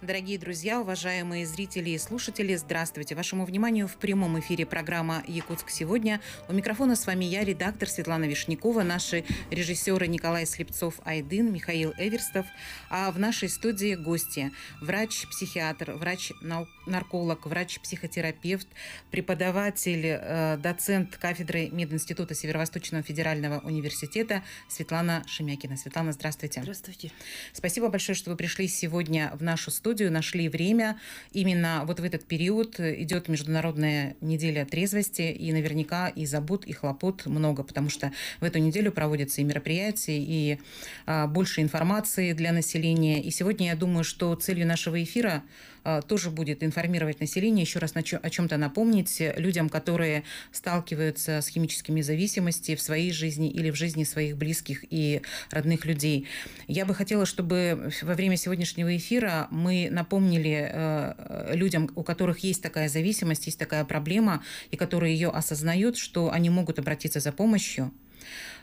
Дорогие друзья, уважаемые зрители и слушатели, здравствуйте. Вашему вниманию в прямом эфире программа «Якутск сегодня». У микрофона с вами я, редактор Светлана Вишнякова, наши режиссеры Николай Слепцов-Айдын, Михаил Эверстов, а в нашей студии гости. Врач-психиатр, врач-нарколог, врач-психотерапевт, преподаватель, э, доцент кафедры Мединститута Северо-Восточного федерального университета Светлана Шемякина. Светлана, здравствуйте. Здравствуйте. Спасибо большое, что вы пришли сегодня в нашу студию студию, нашли время. Именно вот в этот период идет Международная неделя трезвости, и наверняка и забот, и хлопот много, потому что в эту неделю проводятся и мероприятия, и а, больше информации для населения. И сегодня я думаю, что целью нашего эфира Э, тоже будет информировать население, еще раз о чем-то напомнить людям, которые сталкиваются с химическими зависимостями в своей жизни или в жизни своих близких и родных людей. Я бы хотела, чтобы во время сегодняшнего эфира мы напомнили э, людям, у которых есть такая зависимость, есть такая проблема, и которые ее осознают, что они могут обратиться за помощью.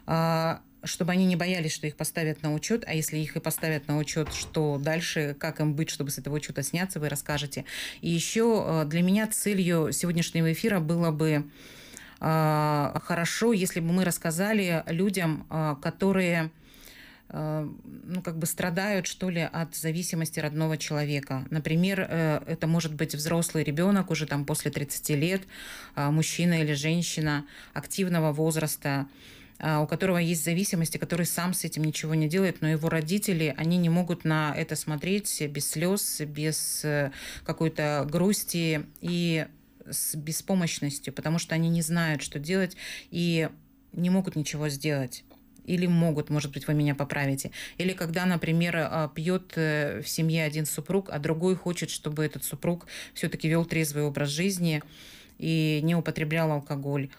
А, чтобы они не боялись, что их поставят на учет, а если их и поставят на учет, что дальше, как им быть, чтобы с этого учета сняться, вы расскажете. И еще э, для меня целью сегодняшнего эфира было бы э, хорошо, если бы мы рассказали людям, э, которые ну, как бы страдают, что ли, от зависимости родного человека. Например, это может быть взрослый ребенок уже там после 30 лет, мужчина или женщина активного возраста, а, у которого есть зависимости, который сам с этим ничего не делает, но его родители, они не могут на это смотреть без слез, без э, какой-то грусти и с беспомощностью, потому что они не знают, что делать, и не могут ничего сделать или могут, может быть, вы меня поправите. Или когда, например, а, пьет э, в семье один супруг, а другой хочет, чтобы этот супруг все-таки вел трезвый образ жизни и не употреблял алкоголь.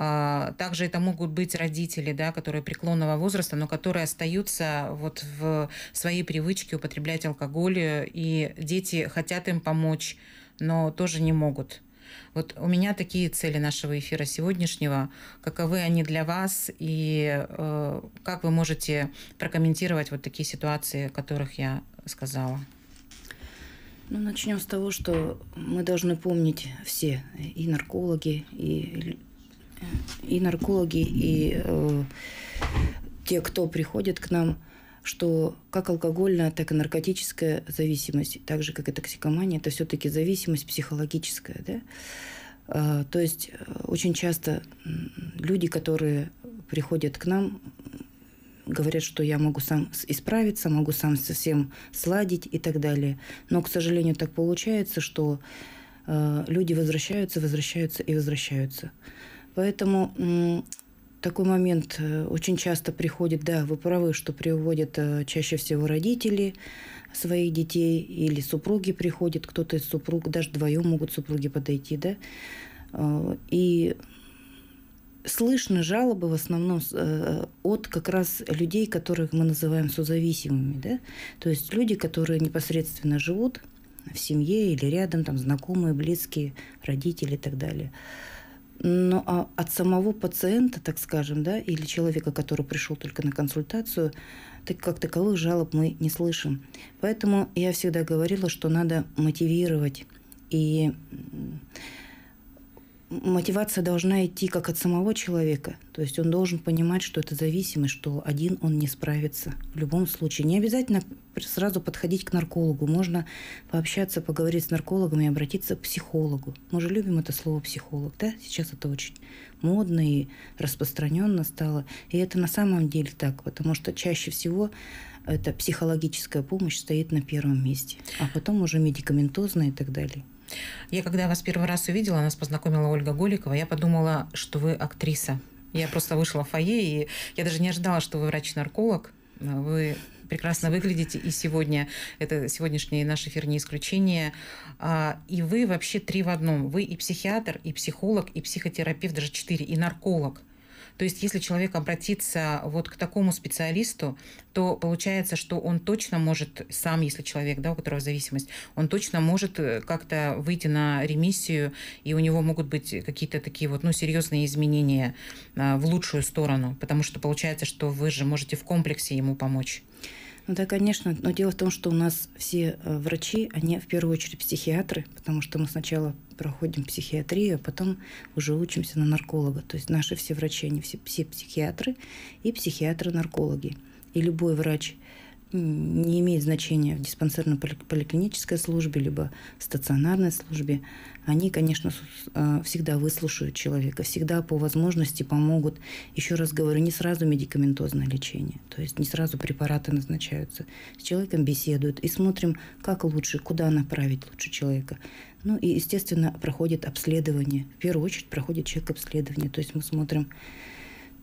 А, также это могут быть родители, да, которые преклонного возраста, но которые остаются вот в своей привычке употреблять алкоголь, э, и дети хотят им помочь, но тоже не могут. Вот у меня такие цели нашего эфира сегодняшнего. Каковы они для вас и э, как вы можете прокомментировать вот такие ситуации, о которых я сказала? Ну, начнем с того, что мы должны помнить все, и наркологи, и и наркологи, и э, те, кто приходит к нам, что как алкогольная, так и наркотическая зависимость, так же, как и токсикомания, это все-таки зависимость психологическая. Да? Э, то есть э, очень часто люди, которые приходят к нам, говорят, что я могу сам исправиться, могу сам совсем сладить и так далее. Но, к сожалению, так получается, что э, люди возвращаются, возвращаются и возвращаются. Поэтому такой момент э, очень часто приходит, да, вы правы, что приводят э, чаще всего родители своих детей или супруги приходят, кто-то из супруг, даже вдвоем могут супруги подойти, да. Э, и слышны жалобы в основном от как раз людей, которых мы называем созависимыми, да, то есть люди, которые непосредственно живут в семье или рядом, там, знакомые, близкие, родители и так далее. Ну, а от самого пациента, так скажем, да, или человека, который пришел только на консультацию, так как таковых жалоб мы не слышим. Поэтому я всегда говорила, что надо мотивировать и мотивация должна идти как от самого человека. То есть он должен понимать, что это зависимость, что один он не справится. В любом случае. Не обязательно сразу подходить к наркологу. Можно пообщаться, поговорить с наркологом и обратиться к психологу. Мы же любим это слово психолог, да? Сейчас это очень модно и распространенно стало. И это на самом деле так, потому что чаще всего эта психологическая помощь стоит на первом месте, а потом уже медикаментозная и так далее. Я когда вас первый раз увидела, нас познакомила Ольга Голикова, я подумала, что вы актриса. Я просто вышла в фойе, и я даже не ожидала, что вы врач-нарколог. Вы прекрасно выглядите, и сегодня, это сегодняшний наш эфир не исключение. А, и вы вообще три в одном. Вы и психиатр, и психолог, и психотерапевт, даже четыре, и нарколог. То есть если человек обратится вот к такому специалисту, то получается, что он точно может сам, если человек, да, у которого зависимость, он точно может э, как-то выйти на ремиссию, и у него могут быть какие-то такие вот, ну, серьезные изменения а, в лучшую сторону, потому что получается, что вы же можете в комплексе ему помочь. Ну да, конечно, но дело в том, что у нас все э, врачи, они в первую очередь психиатры, потому что мы сначала проходим психиатрию, а потом уже учимся на нарколога. То есть наши все врачи, они все, все психиатры и психиатры-наркологи. И любой врач, не имеет значения в диспансерно-поликлинической службе, либо в стационарной службе. Они, конечно, э, всегда выслушают человека, всегда по возможности помогут. Еще раз говорю, не сразу медикаментозное лечение, то есть не сразу препараты назначаются. С человеком беседуют и смотрим, как лучше, куда направить лучше человека. Ну и, естественно, проходит обследование. В первую очередь проходит человек обследование, то есть мы смотрим,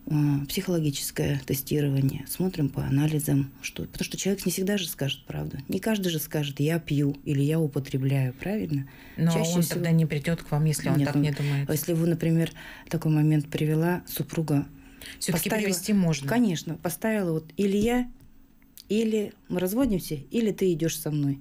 Э, психологическое тестирование, смотрим по анализам, что... Потому что человек не всегда же скажет правду. Не каждый же скажет, я пью или я употребляю, правильно? Но Чаще он всего... тогда не придет к вам, если он так он... не думает. Если вы, например, такой момент привела, супруга все-таки поставила... привести можно. Конечно, поставила вот или я, или мы разводимся, или ты идешь со мной.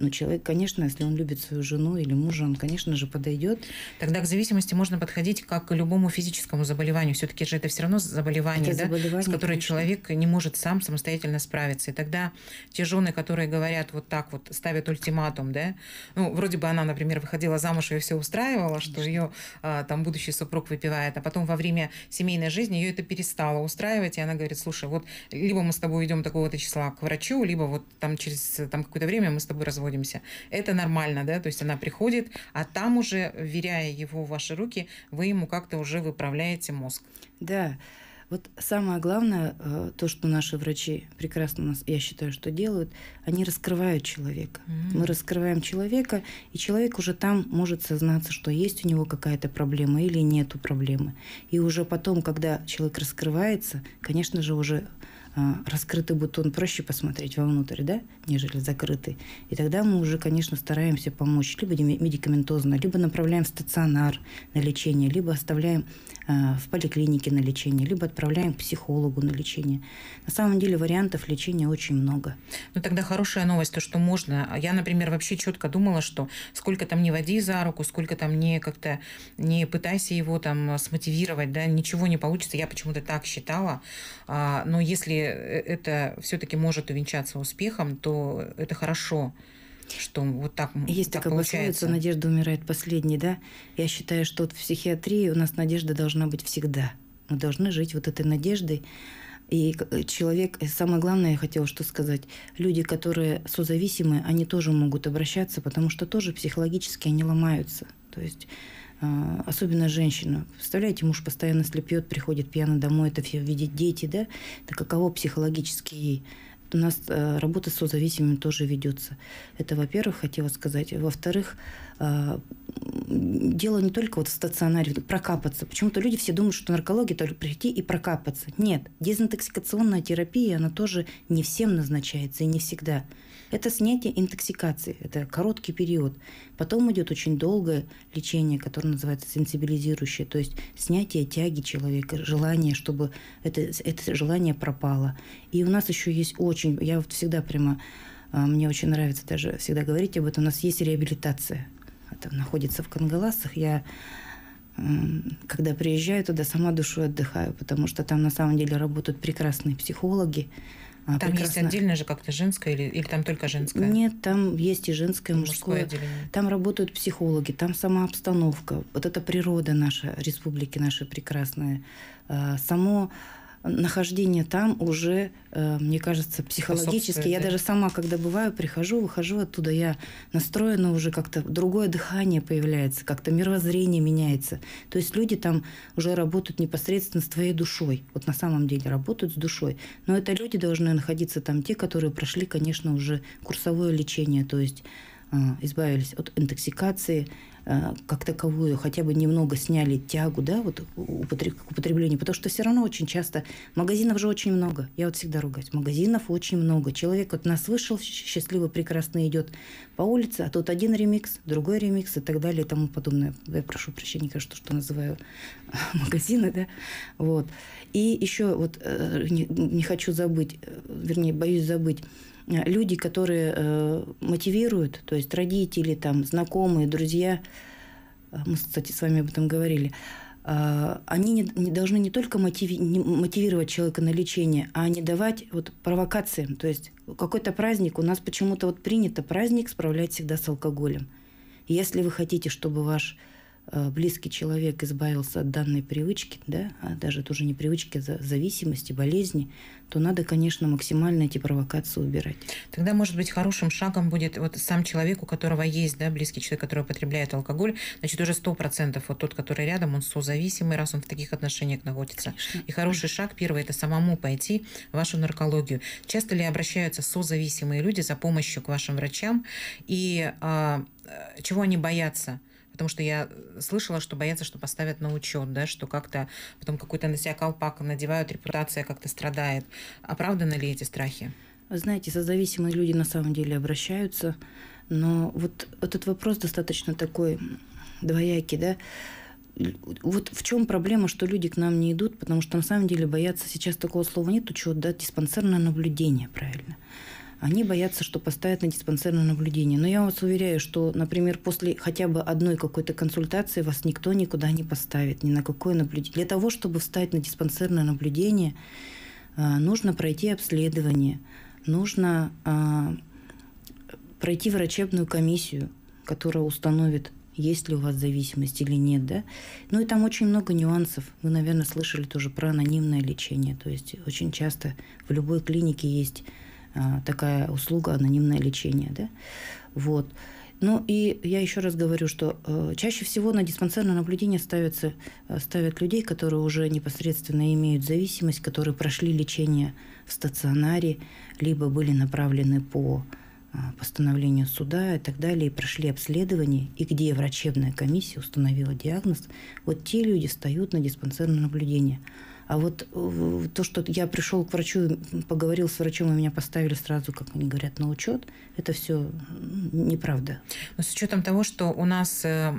Но ну, человек, конечно, если он любит свою жену или мужа, он, конечно же, подойдет. Тогда к зависимости можно подходить как к любому физическому заболеванию. Все-таки же это все равно заболевание, да, заболевание с которым человек не может сам самостоятельно справиться. И тогда те жены, которые говорят вот так вот, ставят ультиматум, да, ну, вроде бы она, например, выходила замуж, ее все устраивало, что ее а, там будущий супруг выпивает, а потом во время семейной жизни ее это перестало устраивать, и она говорит, слушай, вот либо мы с тобой идем такого-то числа к врачу, либо вот там через там, какое-то время мы с тобой разводимся находимся. Это нормально, да, то есть она приходит, а там уже, веряя его в ваши руки, вы ему как-то уже выправляете мозг. Да. Вот самое главное, э, то, что наши врачи прекрасно, нас, я считаю, что делают, они раскрывают человека. Mm-hmm. Мы раскрываем человека, и человек уже там может сознаться, что есть у него какая-то проблема или нету проблемы. И уже потом, когда человек раскрывается, конечно же, уже а, раскрытый бутон проще посмотреть вовнутрь, да, нежели закрытый. И тогда мы уже, конечно, стараемся помочь либо медикаментозно, либо направляем в стационар на лечение, либо оставляем а, в поликлинике на лечение, либо отправляем к психологу на лечение. На самом деле вариантов лечения очень много. Ну тогда хорошая новость, то что можно. Я, например, вообще четко думала, что сколько там не води за руку, сколько там не как-то не пытайся его там смотивировать, да, ничего не получится. Я почему-то так считала. А, но если Э, это все-таки может увенчаться успехом, то это хорошо что вот так Есть так такая получается. пословица «Надежда умирает последней», да? Я считаю, что вот в психиатрии у нас надежда должна быть всегда. Мы должны жить вот этой надеждой. И э, человек, э, самое главное, я хотела что сказать, люди, которые созависимы, они тоже могут обращаться, потому что тоже психологически они ломаются. То есть а, особенно женщину. Представляете, муж постоянно слепьет, приходит пьяно домой, это все видят дети, да? Это каково психологически ей? У нас а, работа с созависимыми тоже ведется. Это, во-первых, хотела сказать. Во-вторых, а, дело не только вот в стационаре, прокапаться. Почему-то люди все думают, что наркология только прийти и прокапаться. Нет, дезинтоксикационная терапия, она тоже не всем назначается и не всегда. Это снятие интоксикации, это короткий период. Потом идет очень долгое лечение, которое называется сенсибилизирующее, то есть снятие тяги человека, желание, чтобы это, это желание пропало. И у нас еще есть очень, я вот всегда прямо, э, мне очень нравится даже всегда говорить об этом, у нас есть реабилитация. Это находится в Кангаласах, я эм, когда приезжаю туда, сама душу отдыхаю, потому что там на самом деле работают прекрасные психологи, а, там прекрасно... есть отдельно же как-то женское или, или там только женское? Нет, там есть и женское, и мужское. мужское Там работают психологи, там сама обстановка. Вот эта природа наша, республики наши прекрасная. Само нахождение там уже, э, мне кажется, психологически. Я даже сама, когда бываю, прихожу, выхожу оттуда, я настроена уже как-то, другое дыхание появляется, как-то мировоззрение меняется. То есть люди там уже работают непосредственно с твоей душой. Вот на самом деле работают с душой. Но это люди должны находиться там, те, которые прошли, конечно, уже курсовое лечение, то есть а, избавились от интоксикации, Э, как таковую, хотя бы немного сняли тягу да, вот, к употреблению. Потому что все равно очень часто... Магазинов же очень много. Я вот всегда ругаюсь. Магазинов очень много. Человек вот нас вышел, счастливо, прекрасно идет по улице, а тут один ремикс, другой ремикс и так далее и тому подобное. Я прошу прощения, конечно, что называю магазины, да. Вот. И еще вот э, не, не хочу забыть, э, вернее, боюсь забыть, Э, люди, которые э, мотивируют, то есть родители, там, знакомые, друзья, э, мы, кстати, с вами об этом говорили, они не, не должны не только мотиви, не мотивировать человека на лечение, а не давать вот провокациям. То есть какой-то праздник, у нас почему-то вот принято праздник справлять всегда с алкоголем. Если вы хотите, чтобы ваш Э, близкий человек избавился от данной привычки, да, а даже тоже не привычки, а зависимости, болезни, то надо, конечно, максимально эти провокации убирать. Тогда, может быть, хорошим шагом будет вот сам человек, у которого есть, да, близкий человек, который употребляет алкоголь, значит, уже сто процентов вот тот, который рядом, он созависимый, раз он в таких отношениях находится. Конечно. И хороший шаг первый – это самому пойти в вашу наркологию. Часто ли обращаются созависимые люди за помощью к вашим врачам и а, э, чего они боятся? Потому что я э, слышала, что боятся, что поставят на учет, да, что как-то потом какой-то на себя колпак надевают, репутация как-то страдает. Оправданы ли эти страхи? Вы знаете, созависимые люди на самом деле обращаются, но вот этот вопрос достаточно такой двоякий, да, вот в чем проблема, что люди к нам не идут, потому что на самом деле боятся, сейчас такого слова нет, учет, да, диспансерное наблюдение, правильно они боятся, что поставят на диспансерное наблюдение. Но я вас уверяю, что, например, после хотя бы одной какой-то консультации вас никто никуда не поставит, ни на какое наблюдение. Для того, чтобы встать на диспансерное наблюдение, э, нужно пройти обследование, нужно э, пройти врачебную комиссию, которая установит, есть ли у вас зависимость или нет, да. Ну и там очень много нюансов. Вы, наверное, слышали тоже про анонимное лечение. То есть очень часто в любой клинике есть а, такая услуга анонимное лечение. Да? Вот. Ну и я еще раз говорю, что э, чаще всего на диспансерное наблюдение ставятся, э, ставят людей, которые уже непосредственно имеют зависимость, которые прошли лечение в стационаре, либо были направлены по э, постановлению суда и так далее, и прошли обследование, и где врачебная комиссия установила диагноз, вот те люди встают на диспансерное наблюдение. А вот э, то, что я пришел к врачу, поговорил с врачом, и меня поставили сразу, как они говорят, на учет, это все неправда. Но с учетом того, что у нас э,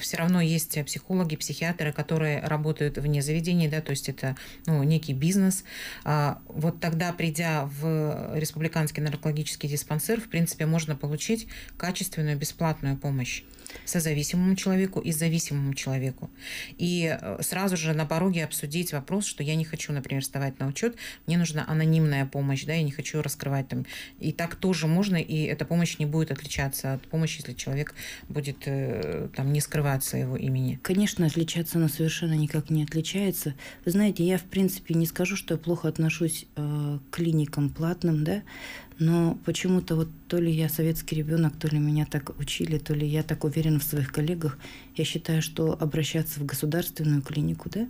все равно есть психологи, психиатры, которые работают вне заведений, да, то есть это ну, некий бизнес, а вот тогда, придя в республиканский наркологический диспансер, в принципе, можно получить качественную бесплатную помощь созависимому человеку и зависимому человеку. И э, сразу же на пороге обсудить вопрос, что я не хочу, например, вставать на учет, мне нужна анонимная помощь, да, я не хочу раскрывать там. И так тоже можно, и эта помощь не будет отличаться от помощи, если человек будет э, там не скрываться его имени. Конечно, отличаться она совершенно никак не отличается. Вы знаете, я в принципе не скажу, что я плохо отношусь э, к клиникам платным, да, но почему-то вот то ли я советский ребенок, то ли меня так учили, то ли я так уверена в своих коллегах, я считаю, что обращаться в государственную клинику, да,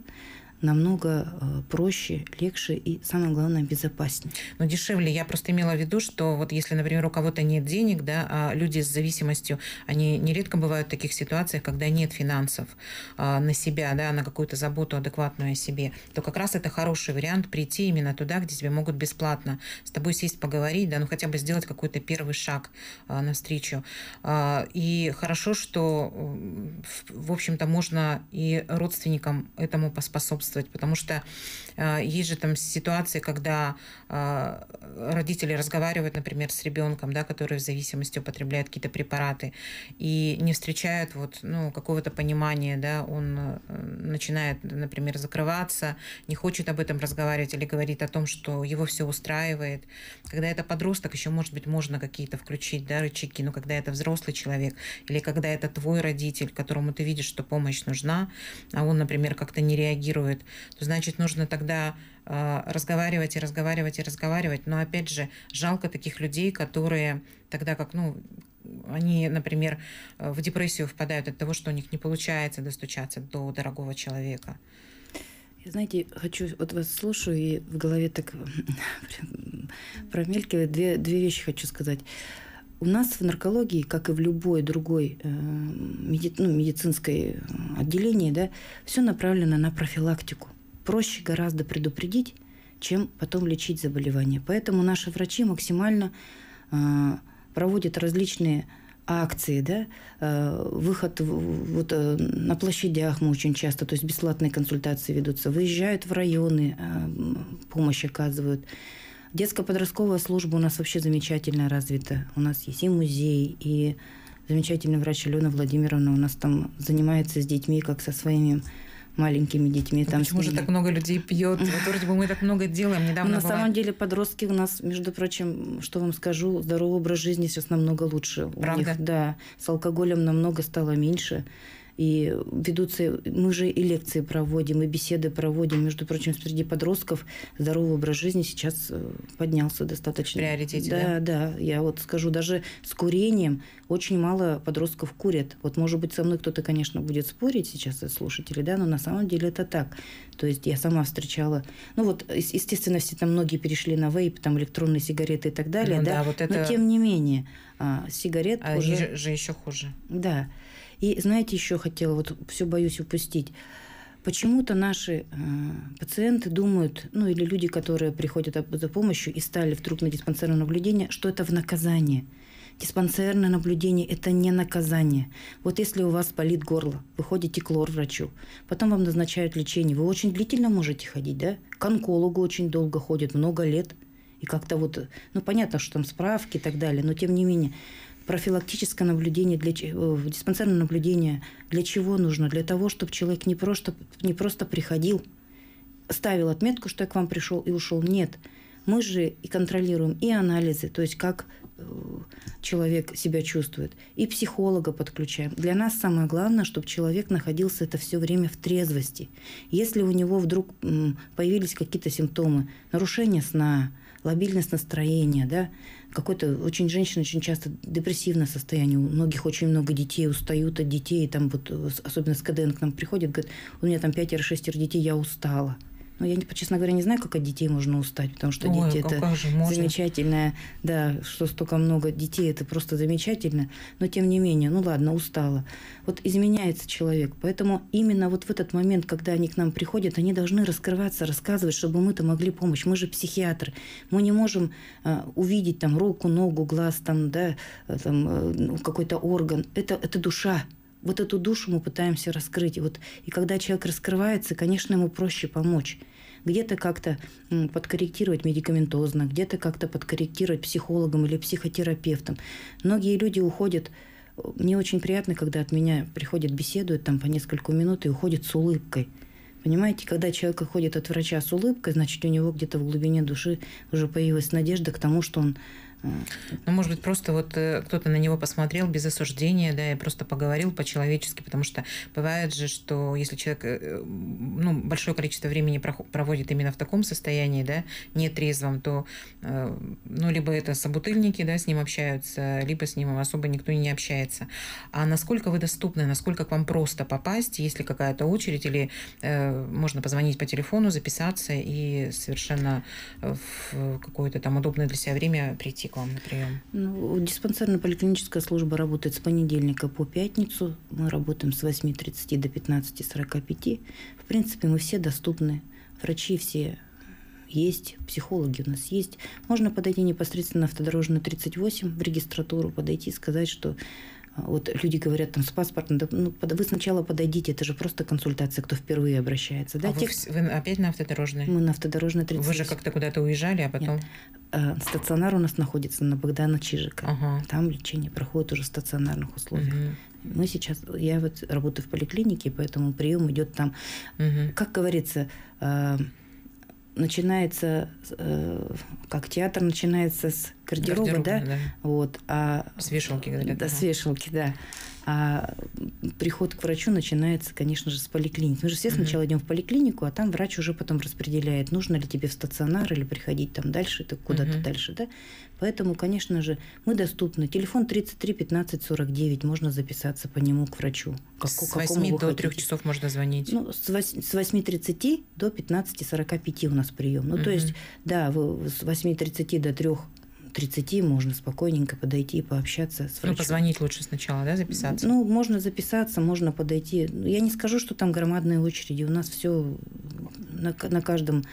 намного э, проще, легче и, самое главное, безопаснее. Но дешевле я просто имела в виду, что вот если, например, у кого-то нет денег, да, а люди с зависимостью, они нередко бывают в таких ситуациях, когда нет финансов а, на себя, да, на какую-то заботу адекватную о себе, то как раз это хороший вариант прийти именно туда, где тебе могут бесплатно с тобой сесть, поговорить, да, ну хотя бы сделать какой-то первый шаг а, навстречу. А, и хорошо, что, в общем-то, можно и родственникам этому поспособствовать участвовать, потому что э, есть же там ситуации, когда э, родители разговаривают, например, с ребенком, да, который в зависимости употребляет какие-то препараты и не встречают вот, ну, какого-то понимания, да, он э, начинает, например, закрываться, не хочет об этом разговаривать или говорит о том, что его все устраивает. Когда это подросток, еще, может быть, можно какие-то включить, да, рычаги, но когда это взрослый человек или когда это твой родитель, которому ты видишь, что помощь нужна, а он, например, как-то не реагирует работают, то значит нужно тогда э, разговаривать и разговаривать и разговаривать. Но опять же, жалко таких людей, которые тогда как, ну, они, например, э, в депрессию впадают от того, что у них не получается достучаться до дорогого человека. Знаете, хочу, вот вас слушаю, и в голове так промелькивает. Две, две вещи хочу сказать. У нас в наркологии, как и в любой другой э, меди, ну, медицинской э, отделении, да, все направлено на профилактику. Проще гораздо предупредить, чем потом лечить заболевание. Поэтому наши врачи максимально э, проводят различные акции, да, э, выход вот э, на площадях мы очень часто, то есть бесплатные консультации ведутся, выезжают в районы, помощь оказывают. Детско-подростковая служба у нас вообще замечательно развита. У нас есть и музей, и замечательный врач Алена Владимировна у нас там занимается с детьми, как со своими маленькими детьми. Ну там почему же так много людей пьет? Вот вроде бы мы так много делаем. Недавно На была... самом деле подростки у нас, между прочим, что вам скажу, здоровый образ жизни сейчас намного лучше. Правда? У них, да, с алкоголем намного стало меньше. И ведутся, мы же и лекции проводим, и беседы проводим. Между прочим, среди подростков здоровый образ жизни сейчас э, поднялся достаточно. В приоритете, да? Да, да. Я вот скажу, даже с курением очень мало подростков курят. Вот, может быть, со мной кто-то, конечно, будет спорить сейчас, э, слушатели, да, но на самом деле это так. То есть я сама встречала... Ну вот, естественно, все там многие перешли на вейп, там электронные сигареты и так далее, ну, да, да? Вот это... но тем не менее, а, сигарет а уже... же еще хуже. Да. И знаете, еще хотела, вот все боюсь упустить. Почему-то наши э, пациенты думают, ну или люди, которые приходят за помощью и стали вдруг на диспансерное наблюдение, что это в наказание. Диспансерное наблюдение – это не наказание. Вот если у вас болит горло, вы ходите к лор-врачу, потом вам назначают лечение, вы очень длительно можете ходить, да? К онкологу очень долго ходят, много лет. И как-то вот, ну понятно, что там справки и так далее, но тем не менее профилактическое наблюдение, для, э, диспансерное наблюдение для чего нужно? Для того, чтобы человек не просто, не просто приходил, ставил отметку, что я к вам пришел и ушел. Нет. Мы же и контролируем и анализы, то есть как э, человек себя чувствует, и психолога подключаем. Для нас самое главное, чтобы человек находился это все время в трезвости. Если у него вдруг появились какие-то симптомы, нарушение сна, лобильность настроения, да, какой-то очень женщина очень часто депрессивное состояние. У многих очень много детей, устают от детей. Там вот, э, особенно с КДН к нам приходит, говорит, у меня там пятеро-шестеро детей, я устала. Ну я, типа, честно говоря, не знаю, как от детей можно устать, потому что Ой, дети это замечательное, да, что столько много детей, это просто замечательно. Но тем не менее, ну ладно, устала. Вот изменяется человек, поэтому именно вот в этот момент, когда они к нам приходят, они должны раскрываться, рассказывать, чтобы мы-то могли помочь. Мы же психиатры, мы не можем э, увидеть там руку, ногу, глаз, там, да, э, там э, ну, какой-то орган. Это это душа, вот эту душу мы пытаемся раскрыть. И, вот, и когда человек раскрывается, конечно, ему проще помочь. Где-то как-то подкорректировать медикаментозно, где-то как-то подкорректировать психологом или психотерапевтом. Многие люди уходят мне очень приятно, когда от меня приходят, беседуют там по несколько минут и уходят с улыбкой. Понимаете, когда человек уходит от врача с улыбкой, значит, у него где-то в глубине души уже появилась надежда к тому, что он ну, может быть, просто вот э, кто-то на него посмотрел без осуждения, да, и просто поговорил по-человечески, потому что бывает же, что если человек, э, э, ну, большое количество времени проводит именно в таком состоянии, да, нетрезвом, то, ну, либо это собутыльники, да, с ним общаются, либо с ним особо никто не общается. А насколько вы доступны, насколько к вам просто попасть, если какая-то очередь, или можно позвонить по телефону, записаться и совершенно в какое-то там удобное для себя время прийти прийти к вам на прием? Ну, диспансерно-поликлиническая служба работает с понедельника по пятницу. Мы работаем с 8.30 до 15.45. В принципе, мы все доступны. Врачи все есть, психологи у нас есть. Можно подойти непосредственно на автодорожную 38 в регистратуру, подойти и сказать, что вот люди говорят там с паспортом, да, ну, вы сначала подойдите, это же просто консультация, кто впервые обращается. Да? А Тех... вы, вы опять на автодорожной? Мы на автодорожной 30. Вы же как-то куда-то уезжали, а потом... Нет. Э, стационар у нас находится на Богдана Чижика. Ага. Там лечение проходит уже в стационарных условиях. Угу. Мы сейчас, я вот работаю в поликлинике, поэтому прием идет там. Угу. Как говорится, э, начинается, э, как театр начинается с гардероба, гардероба да? да? Вот, а, с вешалки, говорят. Да, ага. с вешалки, да. А приход к врачу начинается, конечно же, с поликлиники. Мы же все сначала идем в поликлинику, а там врач уже потом распределяет, нужно ли тебе в стационар или приходить там дальше, ты куда-то дальше, да? Поэтому, конечно же, мы доступны. Телефон 33 15 49, можно записаться по нему к врачу. Как, с 8 до 3 часов можно звонить. Ну, с 8.30 до 15.45 у нас прием. Ну, то есть, да, вы с 8.30 до 3 30 можно спокойненько подойти и пообщаться с ну, врачом. Ну, позвонить лучше сначала, да, записаться? Ну, можно записаться, можно подойти. Ну, я не скажу, что там громадные очереди. У нас все на, на каждом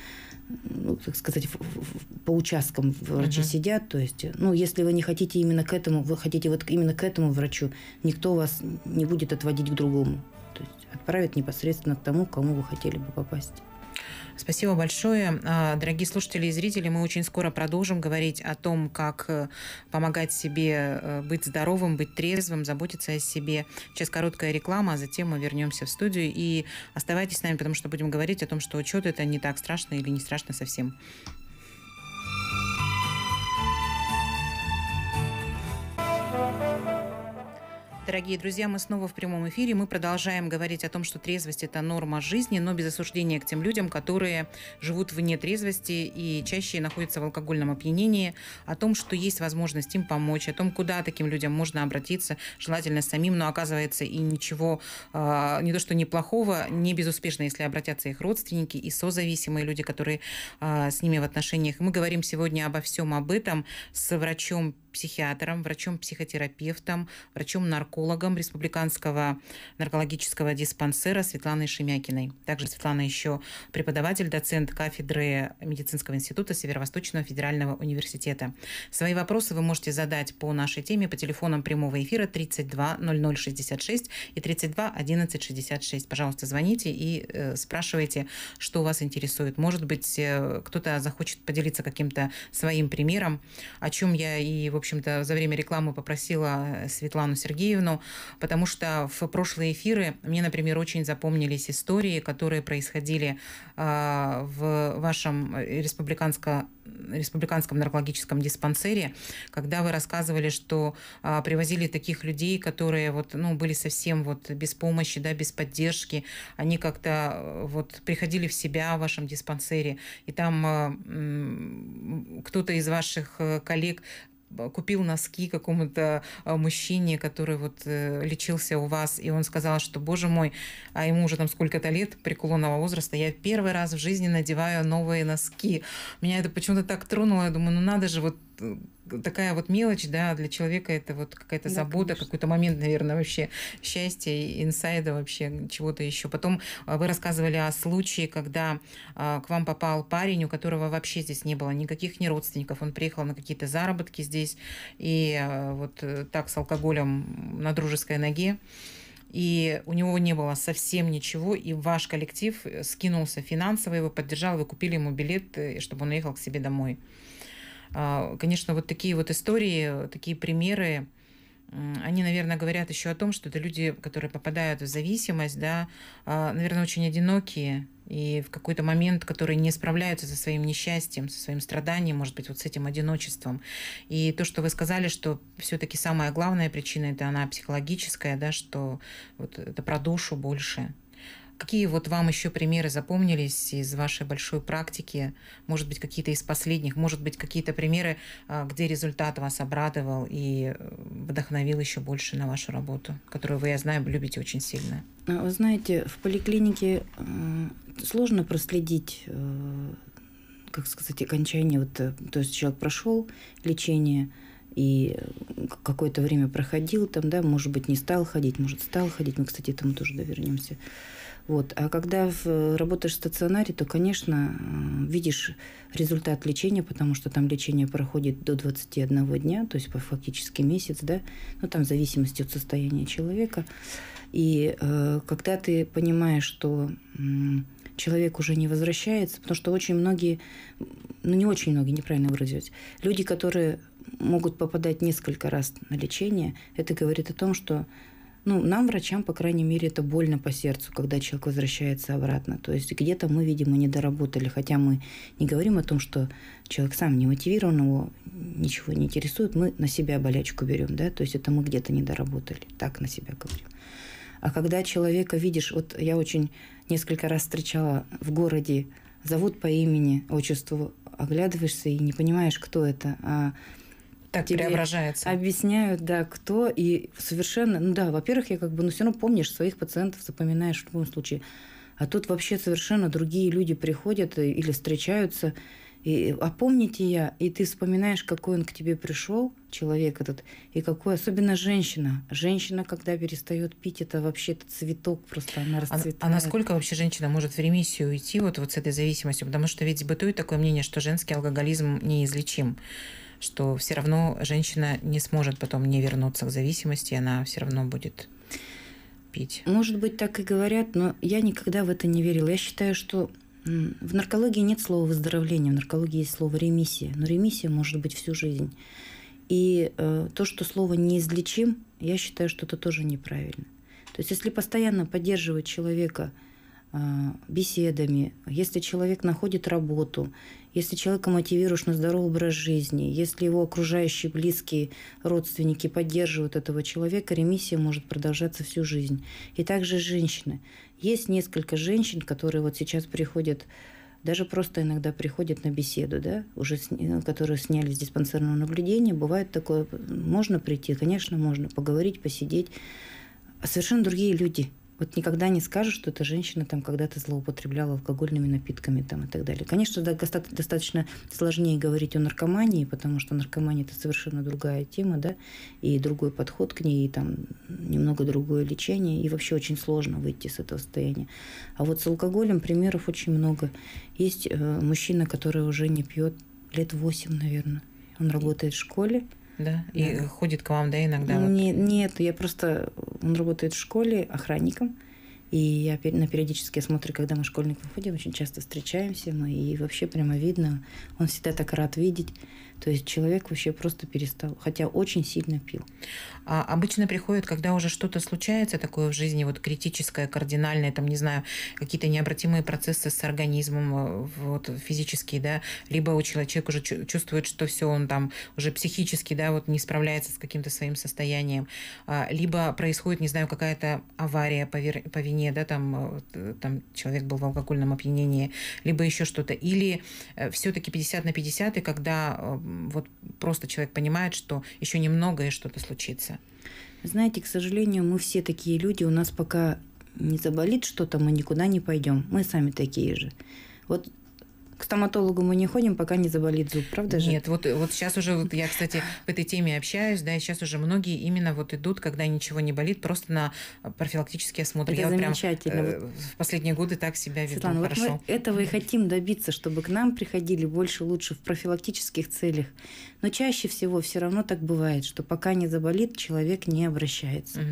ну, так сказать, по участкам врачи угу. сидят. То есть, ну, если вы не хотите именно к этому, вы хотите вот именно к этому врачу, никто вас не будет отводить к другому. То есть отправят непосредственно к тому, кому вы хотели бы попасть. Спасибо большое. А, дорогие слушатели и зрители, мы очень скоро продолжим говорить о том, как э, помогать себе э, быть здоровым, быть трезвым, заботиться о себе. Сейчас короткая реклама, а затем мы вернемся в студию. И оставайтесь с нами, потому что будем говорить о том, что учет это не так страшно или не страшно совсем. Дорогие друзья, мы снова в прямом эфире. Мы продолжаем говорить о том, что трезвость – это норма жизни, но без осуждения к тем людям, которые живут вне трезвости и чаще находятся в алкогольном опьянении, о том, что есть возможность им помочь, о том, куда таким людям можно обратиться, желательно самим, но оказывается и ничего, а, не то что неплохого, не безуспешно, если обратятся их родственники и созависимые люди, которые а, с ними в отношениях. Мы говорим сегодня обо всем об этом с врачом психиатром, врачом-психотерапевтом, врачом-наркологом Республиканского наркологического диспансера Светланой Шемякиной. Также Светлана еще преподаватель, доцент кафедры Медицинского института Северо-Восточного федерального университета. Свои вопросы вы можете задать по нашей теме по телефонам прямого эфира 32 0066 и 32 11 66. Пожалуйста, звоните и э, спрашивайте, что вас интересует. Может быть, э, кто-то захочет поделиться каким-то своим примером, о чем я и, в общем, общем-то, за время рекламы попросила э, Светлану Сергеевну, потому что в прошлые эфиры мне, например, очень запомнились истории, которые происходили а, в вашем э, республиканском республиканском наркологическом диспансере, когда вы рассказывали, что а, привозили таких людей, которые вот, ну, были совсем вот без помощи, да, без поддержки, они как-то э, вот приходили в себя в вашем диспансере, и там а, кто-то из ваших коллег купил носки какому-то а, мужчине, который вот э, лечился у вас, и он сказал, что, боже мой, а ему уже там сколько-то лет преклонного возраста, я первый раз в жизни надеваю новые носки. Меня это почему-то так тронуло, я думаю, ну надо же, вот Э, такая вот мелочь, да, для человека это вот какая-то да, забота, какой-то момент, наверное, вообще счастья, инсайда вообще, чего-то еще. Потом э, вы рассказывали о случае, когда э, к вам попал парень, у которого вообще здесь не было никаких ни родственников, он приехал на какие-то заработки здесь, и вот так с алкоголем на дружеской ноге и у него не было совсем ничего, и ваш коллектив скинулся финансово, его поддержал, вы купили ему билет, чтобы он уехал к себе домой. А, конечно, вот такие вот истории, такие примеры, они, наверное, говорят еще о том, что это люди, которые попадают в зависимость, да, а, наверное, очень одинокие и в какой-то момент, которые не справляются со своим несчастьем, со своим страданием, может быть, вот с этим одиночеством. И то, что вы сказали, что все-таки самая главная причина это она психологическая, да, что вот это про душу больше, Какие вот вам еще примеры запомнились из вашей большой практики? Может быть, какие-то из последних? Может быть, какие-то примеры, а, где результат вас обрадовал и э, вдохновил еще больше на вашу работу, которую вы, я знаю, любите очень сильно? А, вы знаете, в поликлинике э, сложно проследить э, как сказать, окончание, вот, то есть человек прошел лечение, и какое-то время проходил там, да, может быть, не стал ходить, может, стал ходить. Мы, кстати, этому тоже довернемся. Да, вот. А когда в, э, работаешь в стационаре, то, конечно, э, видишь результат лечения, потому что там лечение проходит до 21 дня, то есть фактически месяц, да, ну там в зависимости от состояния человека. И э, когда ты понимаешь, что э, человек уже не возвращается, потому что очень многие, ну не очень многие, неправильно выразились, люди, которые могут попадать несколько раз на лечение, это говорит о том, что ну, нам, врачам, по крайней мере, это больно по сердцу, когда человек возвращается обратно. То есть где-то мы, видимо, не доработали, хотя мы не говорим о том, что человек сам не мотивирован, его ничего не интересует, мы на себя болячку берем, да, то есть это мы где-то не доработали, так на себя говорим. А когда человека видишь, вот я очень несколько раз встречала в городе, зовут по имени, отчеству, оглядываешься и не понимаешь, кто это, а так тебе преображается. объясняют, да, кто и совершенно, ну да, во-первых, я как бы, ну все равно помнишь своих пациентов, запоминаешь в любом случае. А тут вообще совершенно другие люди приходят э, или встречаются, и, а помните я, и ты вспоминаешь, какой он к тебе пришел, человек этот, и какой, особенно женщина. Женщина, когда перестает пить, это вообще этот цветок просто, она а, расцветает. А, а насколько вообще женщина может в ремиссию уйти вот, вот с этой зависимостью? Потому что ведь бытует такое мнение, что женский алкоголизм неизлечим что все равно женщина не сможет потом не вернуться к зависимости, она все равно будет пить. Может быть, так и говорят, но я никогда в это не верила. Я считаю, что в наркологии нет слова выздоровление, в наркологии есть слово ремиссия, но ремиссия может быть всю жизнь. И э, то, что слово неизлечим, я считаю, что это тоже неправильно. То есть, если постоянно поддерживать человека э, беседами, если человек находит работу, если человека мотивируешь на здоровый образ жизни, если его окружающие, близкие, родственники поддерживают этого человека, ремиссия может продолжаться всю жизнь. И также женщины. Есть несколько женщин, которые вот сейчас приходят даже просто иногда приходят на беседу, да, уже с, э, которые сняли с диспансерного наблюдения, бывает такое, можно прийти, конечно, можно поговорить, посидеть, а совершенно другие люди – вот никогда не скажешь, что эта женщина там когда-то злоупотребляла алкогольными напитками там и так далее. Конечно, достаточно сложнее говорить о наркомании, потому что наркомания это совершенно другая тема, да, и другой подход к ней, и там немного другое лечение, и вообще очень сложно выйти с этого состояния. А вот с алкоголем примеров очень много. Есть э, мужчина, который уже не пьет лет восемь, наверное. Он работает в школе, да? да. И ходит к вам, да, иногда? Не, вот. Нет, я просто... Он работает в школе охранником. И я на периодические осмотры, когда мы школьник ходим, очень часто встречаемся мы, и вообще прямо видно, он всегда так рад видеть. То есть человек вообще просто перестал, хотя очень сильно пил а, обычно приходят, когда уже что-то случается такое в жизни, вот критическое, кардинальное, там, не знаю, какие-то необратимые процессы с организмом, э, вот, физические, да, либо у человека, человек уже чувствует, что все, он там уже психически, да, вот не справляется с каким-то своим состоянием, а, либо происходит, не знаю, какая-то авария по, вер... по вине, да, там, э, э, там человек был в алкогольном опьянении, либо еще что-то, или все-таки 50 на 50, и когда вот просто человек понимает, что еще немного и что-то случится. Знаете, к сожалению, мы все такие люди, у нас пока не заболит что-то, мы никуда не пойдем. Мы сами такие же. Вот к стоматологу мы не ходим, пока не заболит зуб, правда же? Нет, вот, вот сейчас уже, вот я, кстати, в этой теме общаюсь, да, и сейчас уже многие именно вот идут, когда ничего не болит, просто на профилактический осмотр. Это я замечательно. Вот прям, э, в последние годы так себя веду Светлана, хорошо. Вот мы этого и хотим добиться, чтобы к нам приходили больше лучше в профилактических целях. Но чаще всего все равно так бывает, что пока не заболит, человек не обращается. Угу.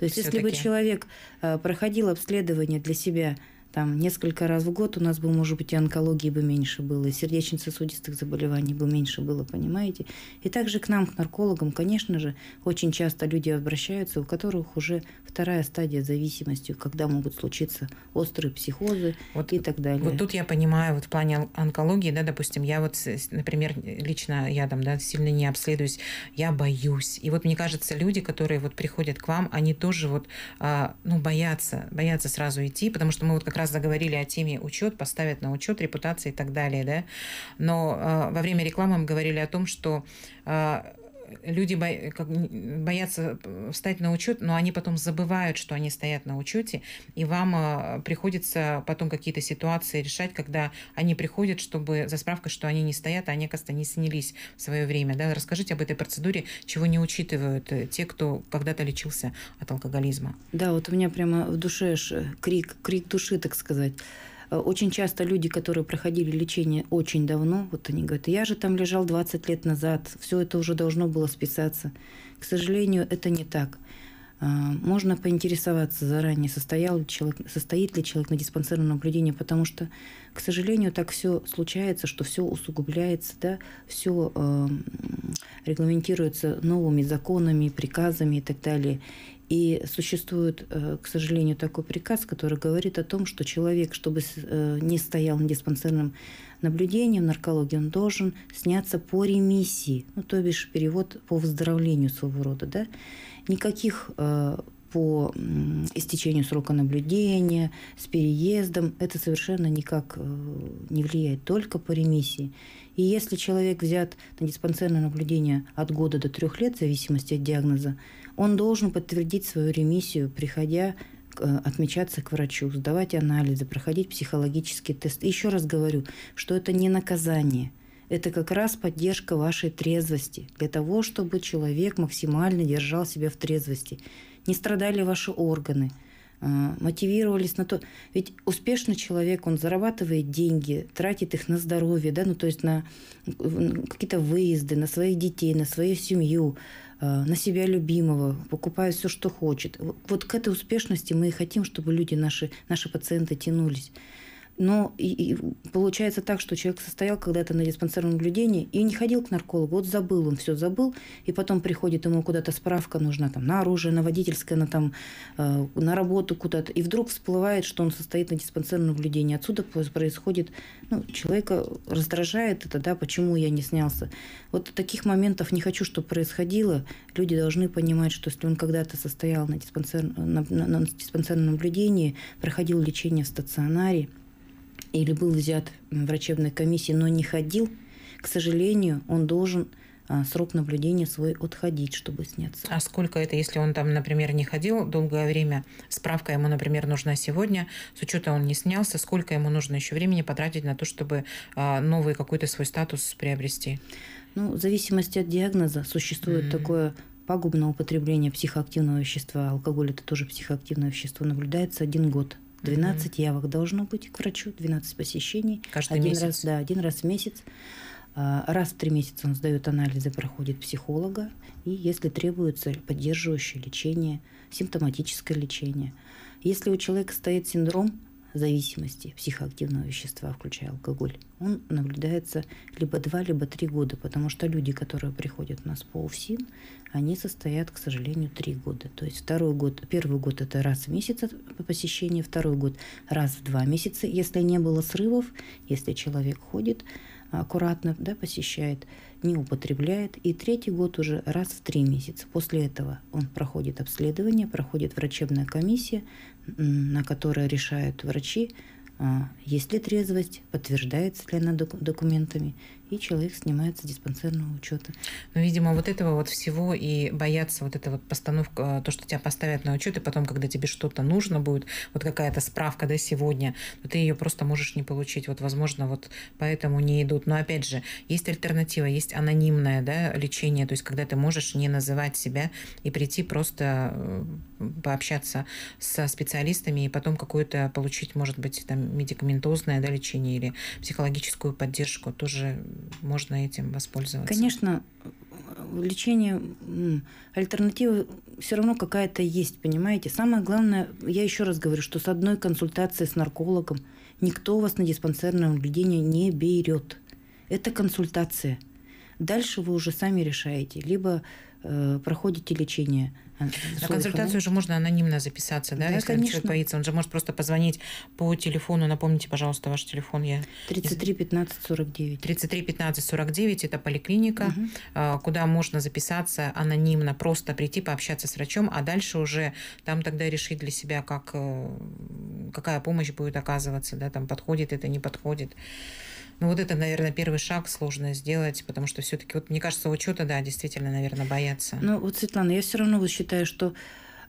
То есть, Всё-таки. если бы человек э, проходил обследование для себя, там несколько раз в год у нас бы, может быть, и онкологии бы меньше было, и сердечно-сосудистых заболеваний бы меньше было, понимаете? И также к нам, к наркологам, конечно же, очень часто люди обращаются, у которых уже вторая стадия зависимости, когда могут случиться острые психозы вот, и так далее. Вот тут я понимаю, вот в плане онкологии, да, допустим, я вот, например, лично я там, да, сильно не обследуюсь, я боюсь. И вот мне кажется, люди, которые вот приходят к вам, они тоже вот, а, ну, боятся, боятся сразу идти, потому что мы вот как раз заговорили о теме учет, поставят на учет, репутация и так далее, да. Но э, во время рекламы мы говорили о том, что э, люди бо, как, боятся встать на учет, но они потом забывают, что они стоят на учете, и вам э, приходится потом какие-то ситуации решать, когда они приходят, чтобы за справкой, что они не стоят, а они, оказывается, не снялись в свое время. Да? Расскажите об этой процедуре, чего не учитывают э, те, кто когда-то лечился от алкоголизма. Да, вот у меня прямо в душе э, крик, крик души, так сказать. Э, очень часто люди, которые проходили лечение очень давно, вот они говорят, я же там лежал 20 лет назад, все это уже должно было списаться. К сожалению, это не так. Э, можно поинтересоваться заранее, состоял ли человек, состоит ли человек на диспансерном наблюдении, потому что к сожалению, так все случается, что все усугубляется, да, все э, эм, регламентируется новыми законами, приказами и так далее. И существует, э, к сожалению, такой приказ, который говорит о том, что человек, чтобы э, не стоял на диспансерном наблюдении в наркологии, он должен сняться по ремиссии, ну, то бишь перевод по выздоровлению своего рода. Да? Никаких э, по истечению срока наблюдения, с переездом, это совершенно никак э, не влияет, только по ремиссии. И если человек взят на диспансерное наблюдение от года до трех лет, в зависимости от диагноза, он должен подтвердить свою ремиссию, приходя э, отмечаться к врачу, сдавать анализы, проходить психологический тест. еще раз говорю, что это не наказание – это как раз поддержка вашей трезвости, для того, чтобы человек максимально держал себя в трезвости не страдали ваши органы, э, мотивировались на то. Ведь успешный человек, он зарабатывает деньги, тратит их на здоровье, да, ну то есть на э, какие-то выезды, на своих детей, на свою семью, э, на себя любимого, покупает все, что хочет. Вот к этой успешности мы и хотим, чтобы люди наши, наши пациенты тянулись. Но и, и получается так, что человек состоял когда-то на диспансерном наблюдении и не ходил к наркологу. Вот забыл, он все забыл, и потом приходит ему куда-то справка нужна там на оружие, на водительское, на там э, на работу куда-то, и вдруг всплывает, что он состоит на диспансерном наблюдении. Отсюда происходит, ну, человека раздражает это, да, почему я не снялся. Вот таких моментов не хочу, чтобы происходило. Люди должны понимать, что если он когда-то состоял на, диспансер, э, на, на, на диспансерном наблюдении, проходил лечение в стационаре, или был взят врачебной комиссией, но не ходил, к сожалению, он должен а, срок наблюдения свой отходить, чтобы сняться. А сколько это, если он там, например, не ходил долгое время, справка ему, например, нужна сегодня, с учетом он не снялся, сколько ему нужно еще времени потратить на то, чтобы а, новый какой-то свой статус приобрести? Ну, в зависимости от диагноза существует mm-hmm. такое пагубное употребление психоактивного вещества. Алкоголь – это тоже психоактивное вещество. Наблюдается один год 12 mm-hmm. явок должно быть к врачу, 12 посещений. Каждый один месяц. Раз, да, один раз в месяц. А, раз в три месяца он сдает анализы, проходит психолога, и если требуется поддерживающее лечение, симптоматическое лечение. Если у человека стоит синдром зависимости психоактивного вещества, включая алкоголь, он наблюдается либо два, либо три года, потому что люди, которые приходят у нас по УФСИН, они состоят, к сожалению, три года. То есть второй год, первый год это раз в месяц по посещению, второй год раз в два месяца, если не было срывов, если человек ходит аккуратно, да, посещает, не употребляет. И третий год уже раз в три месяца. После этого он проходит обследование, проходит врачебная комиссия, на которые решают врачи, а, есть ли трезвость, подтверждается ли она документами и человек снимается с диспансерного учета. Ну, видимо, вот этого вот всего и бояться вот эта вот постановка, э, то, что тебя поставят на учет, и потом, когда тебе что-то нужно будет, вот какая-то справка, да, сегодня, то ты ее просто можешь не получить. Вот, возможно, вот поэтому не идут. Но, опять же, есть альтернатива, есть анонимное, да, лечение, то есть, когда ты можешь не называть себя и прийти просто э, пообщаться со специалистами и потом какое-то получить, может быть, там, медикаментозное да, лечение или психологическую поддержку. Тоже можно этим воспользоваться? Конечно, лечение альтернативы все равно какая-то есть, понимаете? Самое главное, я еще раз говорю, что с одной консультации с наркологом никто вас на диспансерное наблюдение не берет. Это консультация. Дальше вы уже сами решаете, либо э, проходите лечение Э, На консультацию же можно анонимно записаться, да? да Если конечно. человек боится, он же может просто позвонить по телефону. Напомните, пожалуйста, ваш телефон. Я... 33 15 49. 33 15 49 – это поликлиника, угу. куда можно записаться анонимно, просто прийти, пообщаться с врачом, а дальше уже там тогда решить для себя, как, э, какая помощь будет оказываться, да, там подходит это, не подходит. Ну вот это, наверное, первый шаг сложно сделать, потому что все-таки, вот мне кажется, учета, да, действительно, наверное, боятся. Ну вот, Светлана, я все равно вот считаю, что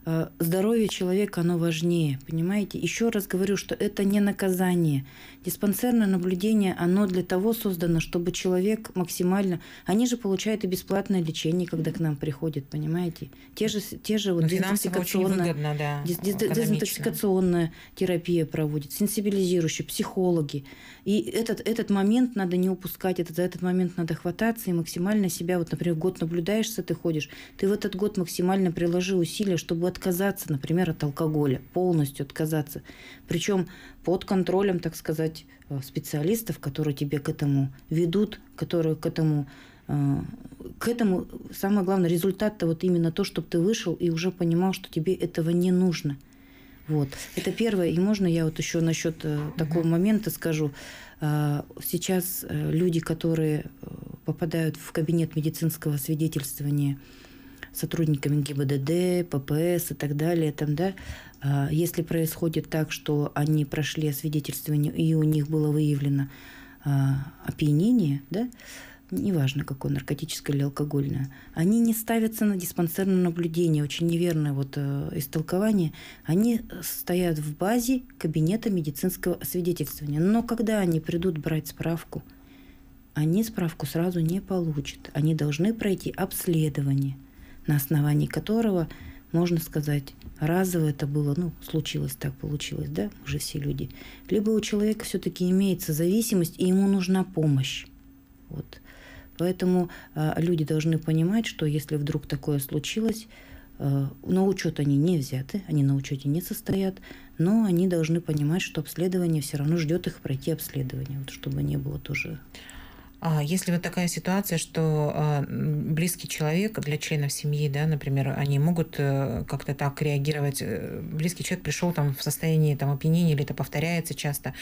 э, здоровье человека, оно важнее, понимаете? Еще раз говорю, что это не наказание, Диспансерное наблюдение, оно для того создано, чтобы человек максимально... Они же получают и бесплатное лечение, когда к нам приходят, понимаете? Те же, те же вот дезинтоксикационная, выгодно, да, дез, дез, дезинтоксикационная терапия проводит, сенсибилизирующие, психологи. И этот, этот момент надо не упускать, этот, за этот момент надо хвататься и максимально себя, вот, например, год наблюдаешься, ты ходишь, ты в этот год максимально приложи усилия, чтобы отказаться, например, от алкоголя, полностью отказаться. Причем под контролем, так сказать, искать э, специалистов, которые тебе к этому ведут, которые к этому э, к этому самое главное результат-то вот именно то, чтобы ты вышел и уже понимал, что тебе этого не нужно. Вот. Это первое. И можно я вот еще насчет э, такого момента скажу. Сейчас люди, которые попадают в кабинет медицинского свидетельствования сотрудниками ГИБДД, ППС и так далее, там, да, а, если происходит так, что они прошли освидетельствование и у них было выявлено а, опьянение, да, неважно, какое, наркотическое или алкогольное, они не ставятся на диспансерное наблюдение, очень неверное вот э, истолкование, они стоят в базе кабинета медицинского освидетельствования. Но когда они придут брать справку, они справку сразу не получат. Они должны пройти обследование, на основании которого можно сказать, разово это было, ну, случилось так, получилось, да, уже все люди. Либо у человека все-таки имеется зависимость, и ему нужна помощь. Вот. Поэтому э, люди должны понимать, что если вдруг такое случилось, э, на учет они не взяты, они на учете не состоят, но они должны понимать, что обследование все равно ждет их пройти обследование, вот, чтобы не было тоже а если вот такая ситуация, что а, близкий человек для членов семьи, да, например, они могут э, как-то так реагировать, э, близкий человек пришел там в состоянии там опьянения или это повторяется часто,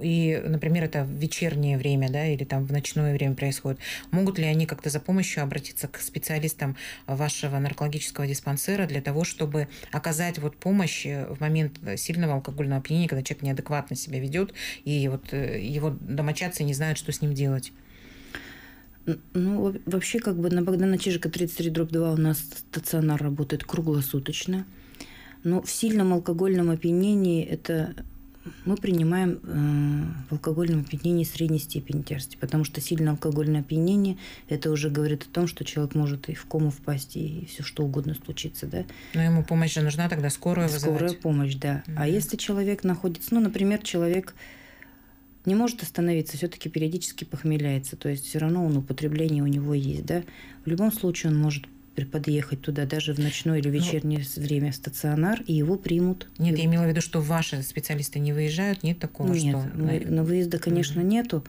и, например, это в вечернее время, да, или там в ночное время происходит, могут ли они как-то за помощью обратиться к специалистам вашего наркологического диспансера для того, чтобы оказать вот помощь э, в момент сильного алкогольного опьянения, когда человек неадекватно себя ведет, и вот его домочадцы не знают, что с ним делать? Ну, вообще, как бы на Богдана Чижика 33 дробь 2 у нас стационар работает круглосуточно. Но в сильном алкогольном опьянении это мы принимаем э, в алкогольном опьянении средней степени тяжести, потому что сильное алкогольное опьянение это уже говорит о том, что человек может и в кому впасть, и все что угодно случится, да. Но ему помощь же нужна, тогда скорую Скорая вызывать. Скорая помощь, да. Mm-hmm. А если человек находится, ну, например, человек не может остановиться, все-таки периодически похмеляется. То есть все равно он употребление у него есть, да. В любом случае он может подъехать туда даже в ночное или ну, вечернее ну, время в стационар, и его примут. Нет, я имела в виду, что ваши специалисты не выезжают, нет такого, нет, что... Нет, ну, на выезда, конечно, mm-hmm. нету,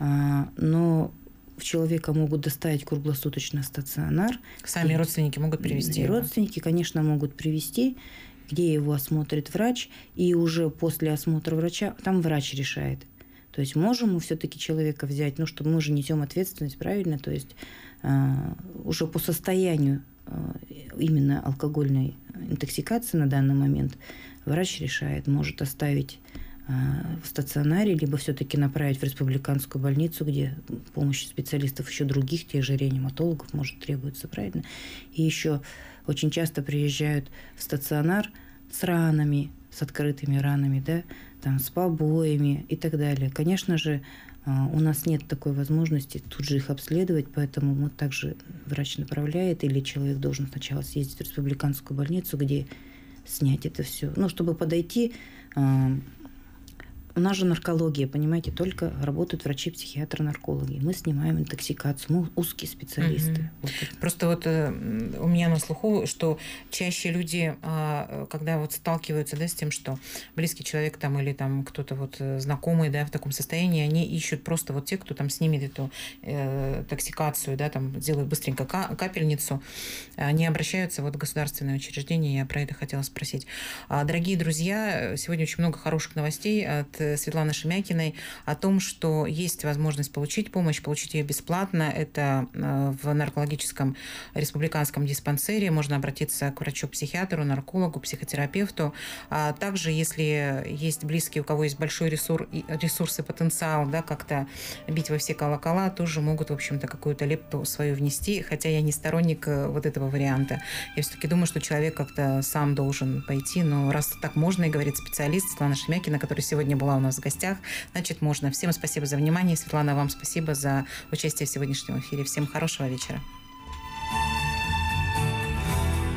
а, но человека могут доставить круглосуточно стационар. Сами и, родственники могут привести. Родственники, конечно, могут привести, где его осмотрит врач, и уже после осмотра врача там врач решает, то есть можем мы все-таки человека взять, ну, чтобы мы же несем ответственность, правильно? То есть э, уже по состоянию э, именно алкогольной интоксикации на данный момент врач решает, может оставить э, в стационаре, либо все-таки направить в республиканскую больницу, где помощь специалистов еще других, тех же реаниматологов, может, требуется, правильно? И еще очень часто приезжают в стационар с ранами, с открытыми ранами, да, там, с побоями и так далее. Конечно же, а, у нас нет такой возможности тут же их обследовать, поэтому мы также врач направляет, или человек должен сначала съездить в республиканскую больницу, где снять это все. Ну, чтобы подойти а, у нас же наркология, понимаете, только работают врачи-психиатры-наркологи. Мы снимаем интоксикацию, мы узкие специалисты. Угу. Вот Просто вот э, у меня на слуху, что чаще люди, а, э, когда вот сталкиваются да, с тем, что близкий человек там или там кто-то вот э, знакомый да, в таком состоянии, они ищут просто вот те, кто там снимет эту э, токсикацию, да, там делают быстренько капельницу, они обращаются вот в государственные учреждения. я про это хотела спросить. А, дорогие друзья, сегодня очень много хороших новостей от Светланы Шемякиной о том, что есть возможность получить помощь, получить ее бесплатно. Это э, в наркологическом республиканском диспансере. Можно обратиться к врачу-психиатру, наркологу, психотерапевту. А также, если есть близкие, у кого есть большой ресурс, ресурс и потенциал, да, как-то бить во все колокола, тоже могут, в общем-то, какую-то лепту свою внести. Хотя я не сторонник э, вот этого варианта. Я все-таки думаю, что человек как-то сам должен пойти. Но раз так можно, и говорит специалист Светлана Шемякина, которая сегодня была у нас в гостях. Значит, можно. Всем спасибо за внимание. Светлана, вам спасибо за участие в сегодняшнем эфире. Всем хорошего вечера.